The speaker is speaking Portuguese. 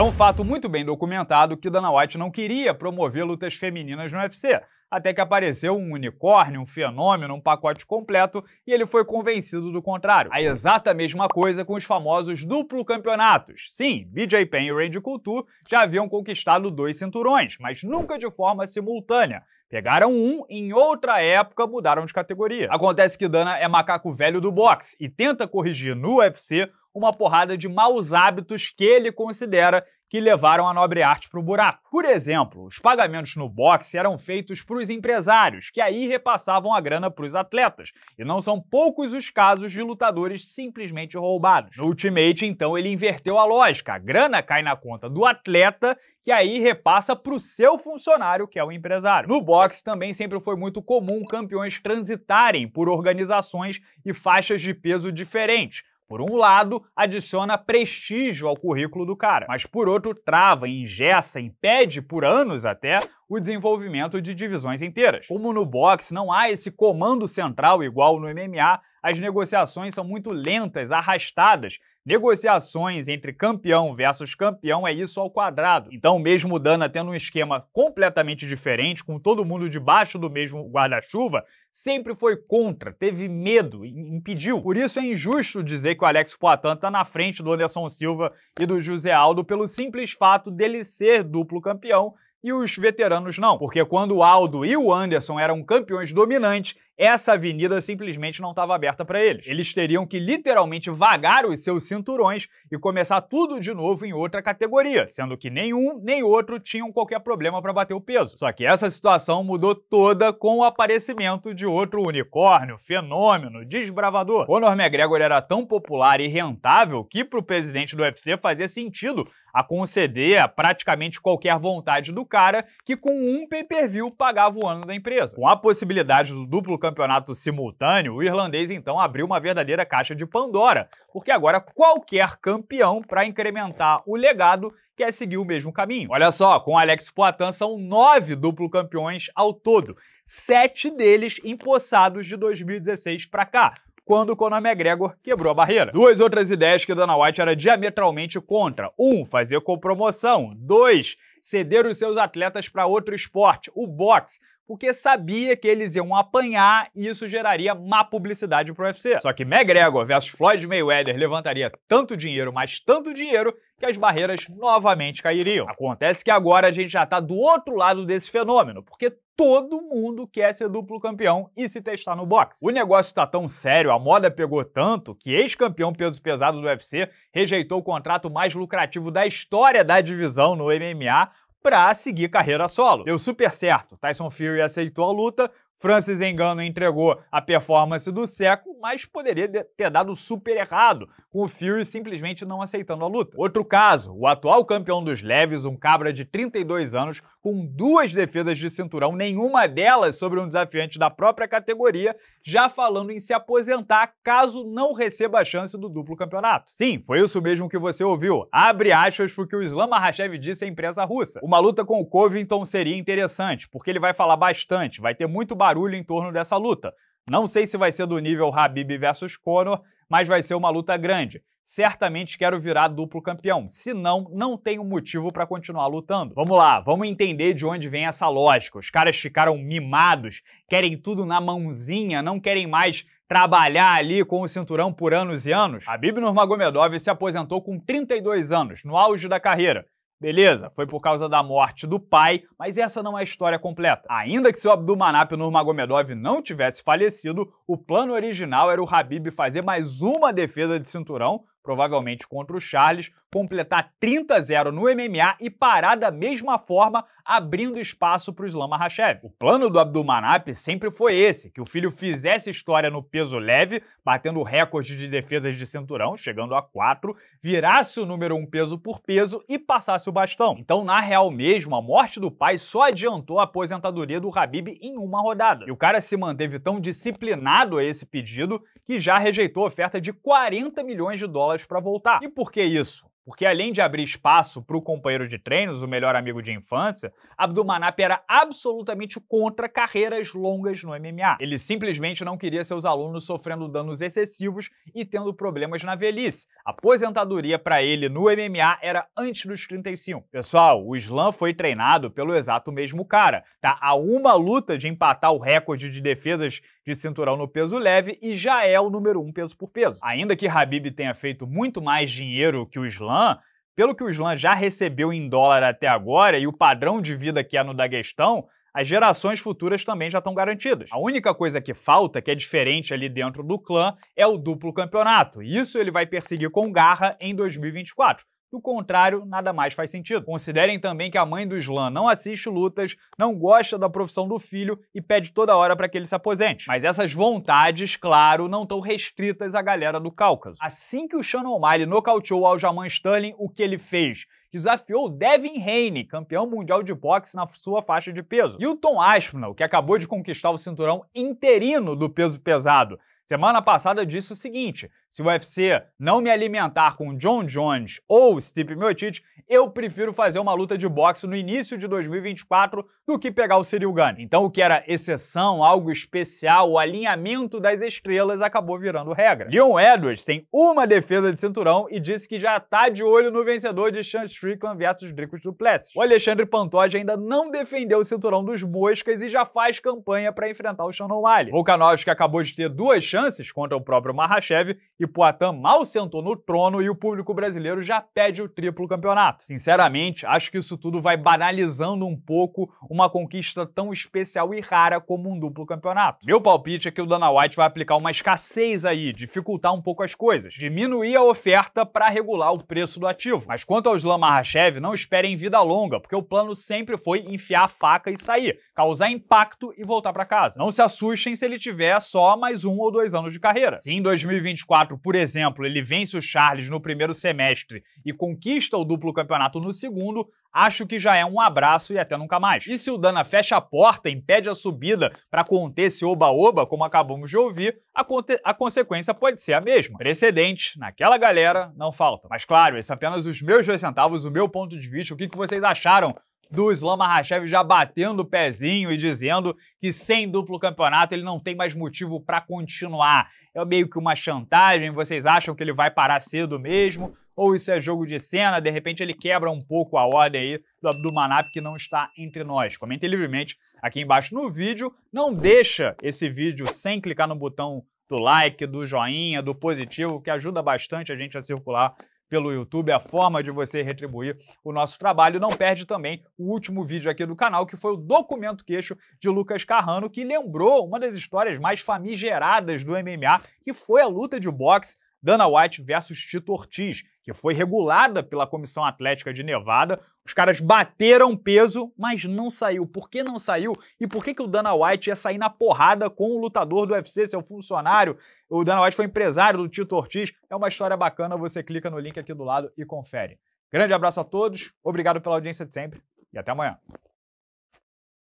É um fato muito bem documentado que Dana White não queria promover lutas femininas no UFC, até que apareceu um unicórnio, um fenômeno, um pacote completo e ele foi convencido do contrário. A exata mesma coisa com os famosos duplo campeonatos. Sim, BJ Penn e Randy Couture já haviam conquistado dois cinturões, mas nunca de forma simultânea. Pegaram um, em outra época mudaram de categoria. Acontece que Dana é macaco velho do boxe e tenta corrigir no UFC uma porrada de maus hábitos que ele considera que levaram a nobre arte para o buraco. Por exemplo, os pagamentos no boxe eram feitos para os empresários, que aí repassavam a grana para os atletas. E não são poucos os casos de lutadores simplesmente roubados. No Ultimate, então, ele inverteu a lógica. A grana cai na conta do atleta, que aí repassa para o seu funcionário, que é o empresário. No boxe também sempre foi muito comum campeões transitarem por organizações e faixas de peso diferentes por um lado, adiciona prestígio ao currículo do cara, mas por outro, trava, engessa, impede por anos até o desenvolvimento de divisões inteiras. Como no boxe não há esse comando central igual no MMA, as negociações são muito lentas, arrastadas negociações entre campeão versus campeão é isso ao quadrado. Então, mesmo o Dana tendo um esquema completamente diferente, com todo mundo debaixo do mesmo guarda-chuva, sempre foi contra, teve medo, impediu. Por isso é injusto dizer que o Alex Poitin está na frente do Anderson Silva e do José Aldo pelo simples fato dele ser duplo campeão e os veteranos não. Porque quando o Aldo e o Anderson eram campeões dominantes, essa avenida simplesmente não estava aberta para eles. Eles teriam que literalmente vagar os seus cinturões e começar tudo de novo em outra categoria, sendo que nenhum nem outro tinham qualquer problema para bater o peso. Só que essa situação mudou toda com o aparecimento de outro unicórnio, fenômeno, desbravador. Conor McGregor era tão popular e rentável que para o presidente do UFC fazia sentido a conceder a praticamente qualquer vontade do cara que com um pay-per-view pagava o ano da empresa. Com a possibilidade do duplo campeonato simultâneo, o irlandês então abriu uma verdadeira caixa de Pandora, porque agora qualquer campeão, para incrementar o legado, quer seguir o mesmo caminho. Olha só, com Alex Poitin são nove duplo campeões ao todo, sete deles empossados de 2016 para cá quando o Conor McGregor quebrou a barreira. Duas outras ideias que Dana White era diametralmente contra. Um, fazer com promoção. Dois, ceder os seus atletas para outro esporte, o boxe, porque sabia que eles iam apanhar e isso geraria má publicidade para o UFC. Só que McGregor versus Floyd Mayweather levantaria tanto dinheiro, mas tanto dinheiro, que as barreiras novamente cairiam. Acontece que agora a gente já está do outro lado desse fenômeno, porque todo mundo quer ser duplo campeão e se testar no boxe. O negócio está tão sério, a moda pegou tanto, que ex-campeão peso pesado do UFC rejeitou o contrato mais lucrativo da história da divisão no MMA para seguir carreira solo. Deu super certo. Tyson Fury aceitou a luta, Francis Engano entregou a performance do século, mas poderia ter dado super errado, com o Fury simplesmente não aceitando a luta. Outro caso, o atual campeão dos leves, um cabra de 32 anos, com duas defesas de cinturão, nenhuma delas sobre um desafiante da própria categoria, já falando em se aposentar caso não receba a chance do duplo campeonato. Sim, foi isso mesmo que você ouviu. Abre aspas porque que o Islam Makhachev disse à imprensa russa. Uma luta com o Covington seria interessante, porque ele vai falar bastante, vai ter muito barulho barulho em torno dessa luta. Não sei se vai ser do nível Habib versus Conor, mas vai ser uma luta grande. Certamente quero virar duplo campeão, senão não tenho motivo para continuar lutando. Vamos lá, vamos entender de onde vem essa lógica. Os caras ficaram mimados, querem tudo na mãozinha, não querem mais trabalhar ali com o cinturão por anos e anos. Habib Nurmagomedov se aposentou com 32 anos, no auge da carreira. Beleza, foi por causa da morte do pai, mas essa não é a história completa. Ainda que seu Abdulmanap Nurmagomedov não tivesse falecido, o plano original era o Habib fazer mais uma defesa de cinturão provavelmente contra o Charles, completar 30-0 no MMA e parar da mesma forma, abrindo espaço para o Islam Makhachev. O plano do Abdulmanap sempre foi esse, que o filho fizesse história no peso leve, batendo recorde de defesas de cinturão, chegando a 4, virasse o número 1 um peso por peso e passasse o bastão. Então, na real mesmo, a morte do pai só adiantou a aposentadoria do Habib em uma rodada. E o cara se manteve tão disciplinado a esse pedido que já rejeitou a oferta de 40 milhões de dólares dólares para voltar. E por que isso? Porque além de abrir espaço para o companheiro de treinos, o melhor amigo de infância, Abdulmanap era absolutamente contra carreiras longas no MMA. Ele simplesmente não queria seus alunos sofrendo danos excessivos e tendo problemas na velhice. aposentadoria para ele no MMA era antes dos 35. Pessoal, o Islam foi treinado pelo exato mesmo cara. Tá a uma luta de empatar o recorde de defesas de cinturão no peso leve e já é o número um peso por peso. Ainda que Habib tenha feito muito mais dinheiro que o Islam, pelo que o Islam já recebeu em dólar até agora e o padrão de vida que é no Daguestão, as gerações futuras também já estão garantidas. A única coisa que falta, que é diferente ali dentro do clã, é o duplo campeonato. Isso ele vai perseguir com garra em 2024. Do contrário, nada mais faz sentido. Considerem também que a mãe do Islã não assiste lutas, não gosta da profissão do filho e pede toda hora para que ele se aposente. Mas essas vontades, claro, não estão restritas à galera do Cáucaso. Assim que o Sean O'Malley nocauteou ao Jaman Sterling, o que ele fez? desafiou Devin Haney, campeão mundial de boxe na sua faixa de peso. E o Tom Aspinall, que acabou de conquistar o cinturão interino do peso pesado, Semana passada eu disse o seguinte: se o UFC não me alimentar com John Jones ou Steve Miocic, eu prefiro fazer uma luta de boxe no início de 2024 do que pegar o Cyril Gunn. Então, o que era exceção, algo especial, o alinhamento das estrelas acabou virando regra. Leon Edwards tem uma defesa de cinturão e disse que já tá de olho no vencedor de Sean Strickland versus Drico Duplessis. O Alexandre Pantoja ainda não defendeu o cinturão dos moscas e já faz campanha para enfrentar o O Wiley. Volkanovski acabou de ter duas chances chances contra o próprio Marrachev e Poitin mal sentou no trono e o público brasileiro já pede o triplo campeonato. Sinceramente, acho que isso tudo vai banalizando um pouco uma conquista tão especial e rara como um duplo campeonato. Meu palpite é que o Dana White vai aplicar uma escassez aí, dificultar um pouco as coisas, diminuir a oferta para regular o preço do ativo. Mas quanto ao Islam Marrachev, não esperem vida longa, porque o plano sempre foi enfiar a faca e sair, causar impacto e voltar para casa. Não se assustem se ele tiver só mais um ou dois dois anos de carreira. Se em 2024, por exemplo, ele vence o Charles no primeiro semestre e conquista o duplo campeonato no segundo, acho que já é um abraço e até nunca mais. E se o Dana fecha a porta, impede a subida para conter esse oba-oba, como acabamos de ouvir, a, a consequência pode ser a mesma. Precedente, naquela galera, não falta. Mas claro, esse é apenas os meus dois centavos, o meu ponto de vista, o que, que vocês acharam do Islam Makhachev já batendo o pezinho e dizendo que sem duplo campeonato ele não tem mais motivo para continuar. É meio que uma chantagem, vocês acham que ele vai parar cedo mesmo? Ou isso é jogo de cena? De repente ele quebra um pouco a ordem aí do Abdulmanap que não está entre nós. Comentem livremente aqui embaixo no vídeo. Não deixa esse vídeo sem clicar no botão do like, do joinha, do positivo, que ajuda bastante a gente a circular pelo YouTube, a forma de você retribuir o nosso trabalho. Não perde também o último vídeo aqui do canal, que foi o Documento Queixo de Lucas Carrano, que lembrou uma das histórias mais famigeradas do MMA, que foi a luta de boxe Dana White versus Tito Ortiz, que foi regulada pela Comissão Atlética de Nevada. Os caras bateram peso, mas não saiu. Por que não saiu? E por que, que o Dana White ia sair na porrada com o lutador do UFC, seu funcionário? O Dana White foi empresário do Tito Ortiz. É uma história bacana, você clica no link aqui do lado e confere. Grande abraço a todos, obrigado pela audiência de sempre e até amanhã.